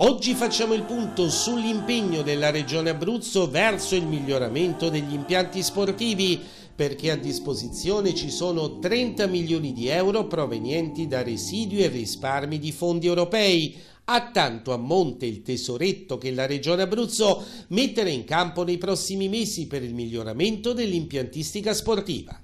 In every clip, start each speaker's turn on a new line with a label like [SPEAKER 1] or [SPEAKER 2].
[SPEAKER 1] Oggi facciamo il punto sull'impegno della Regione Abruzzo verso il miglioramento degli impianti sportivi perché a disposizione ci sono 30 milioni di euro provenienti da residui e risparmi di fondi europei ha tanto a monte il tesoretto che la Regione Abruzzo metterà in campo nei prossimi mesi per il miglioramento dell'impiantistica sportiva.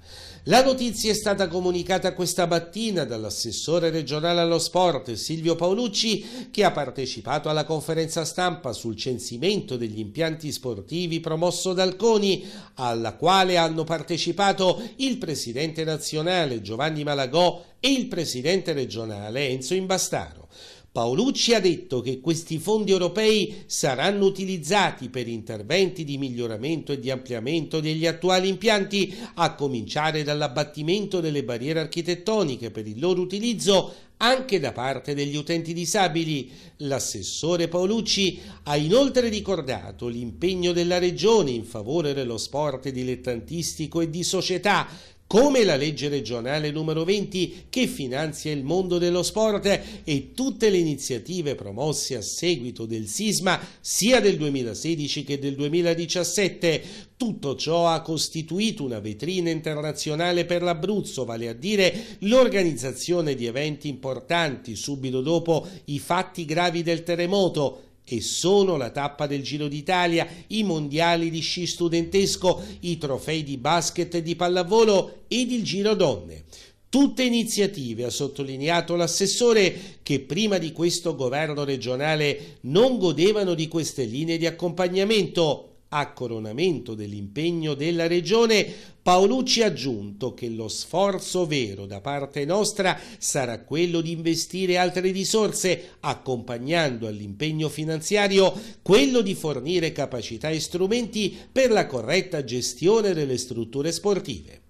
[SPEAKER 1] La notizia è stata comunicata questa mattina dall'assessore regionale allo sport Silvio Paolucci che ha partecipato alla conferenza stampa sul censimento degli impianti sportivi promosso dal CONI alla quale hanno partecipato il presidente nazionale Giovanni Malagò e il presidente regionale Enzo Imbastaro. Paolucci ha detto che questi fondi europei saranno utilizzati per interventi di miglioramento e di ampliamento degli attuali impianti, a cominciare dall'abbattimento delle barriere architettoniche per il loro utilizzo anche da parte degli utenti disabili. L'assessore Paolucci ha inoltre ricordato l'impegno della Regione in favore dello sport dilettantistico e di società come la legge regionale numero 20 che finanzia il mondo dello sport e tutte le iniziative promosse a seguito del sisma sia del 2016 che del 2017. Tutto ciò ha costituito una vetrina internazionale per l'Abruzzo, vale a dire l'organizzazione di eventi importanti subito dopo i fatti gravi del terremoto e solo la tappa del Giro d'Italia, i mondiali di sci studentesco, i trofei di basket e di pallavolo ed il Giro Donne. Tutte iniziative, ha sottolineato l'assessore, che prima di questo governo regionale non godevano di queste linee di accompagnamento a coronamento dell'impegno della Regione, Paolucci ha aggiunto che lo sforzo vero da parte nostra sarà quello di investire altre risorse, accompagnando all'impegno finanziario quello di fornire capacità e strumenti per la corretta gestione delle strutture sportive.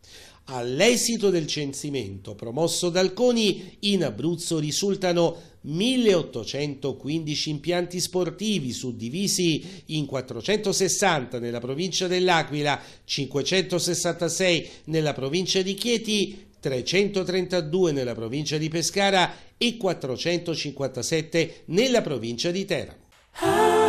[SPEAKER 1] All'esito del censimento promosso dal CONI, in Abruzzo risultano 1815 impianti sportivi suddivisi in 460 nella provincia dell'Aquila, 566 nella provincia di Chieti, 332 nella provincia di Pescara e 457 nella provincia di Teramo.